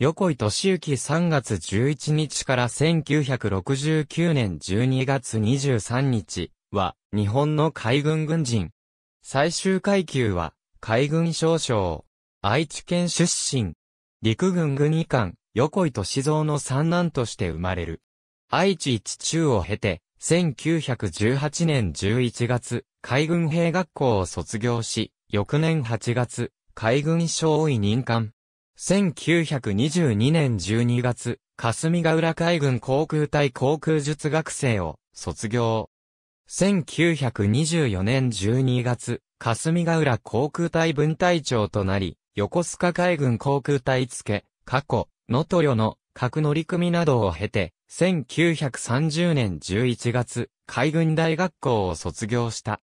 横井敏之3月11日から1969年12月23日は日本の海軍軍人。最終階級は海軍少将。愛知県出身。陸軍軍医官、横井敏三の三男として生まれる。愛知一中を経て、1918年11月、海軍兵学校を卒業し、翌年8月、海軍少尉任官。1922年12月、霞ヶ浦海軍航空隊航空術学生を卒業。1924年12月、霞ヶ浦航空隊分隊長となり、横須賀海軍航空隊付、過去、能登領の核乗組などを経て、1930年11月、海軍大学校を卒業した。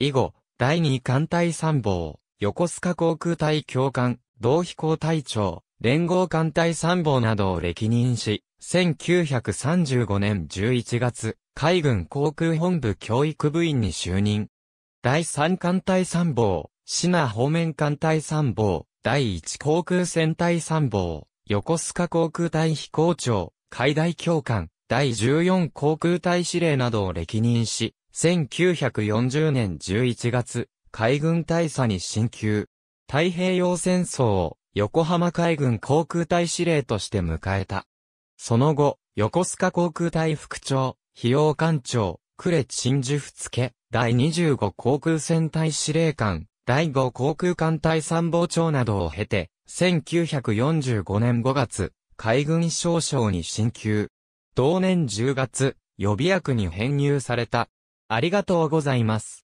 以後、第二艦隊参謀、横須賀航空隊教官、同飛行隊長、連合艦隊参謀などを歴任し、1935年11月、海軍航空本部教育部員に就任。第3艦隊参謀、シナ方面艦隊参謀、第1航空戦隊参謀、横須賀航空隊飛行長、海大教官、第14航空隊司令などを歴任し、1940年11月、海軍大佐に進級。太平洋戦争を横浜海軍航空隊司令として迎えた。その後、横須賀航空隊副長、費用艦長、呉鎮守付、第25航空戦隊司令官、第5航空艦隊参謀長などを経て、1945年5月、海軍少将に進級。同年10月、予備役に編入された。ありがとうございます。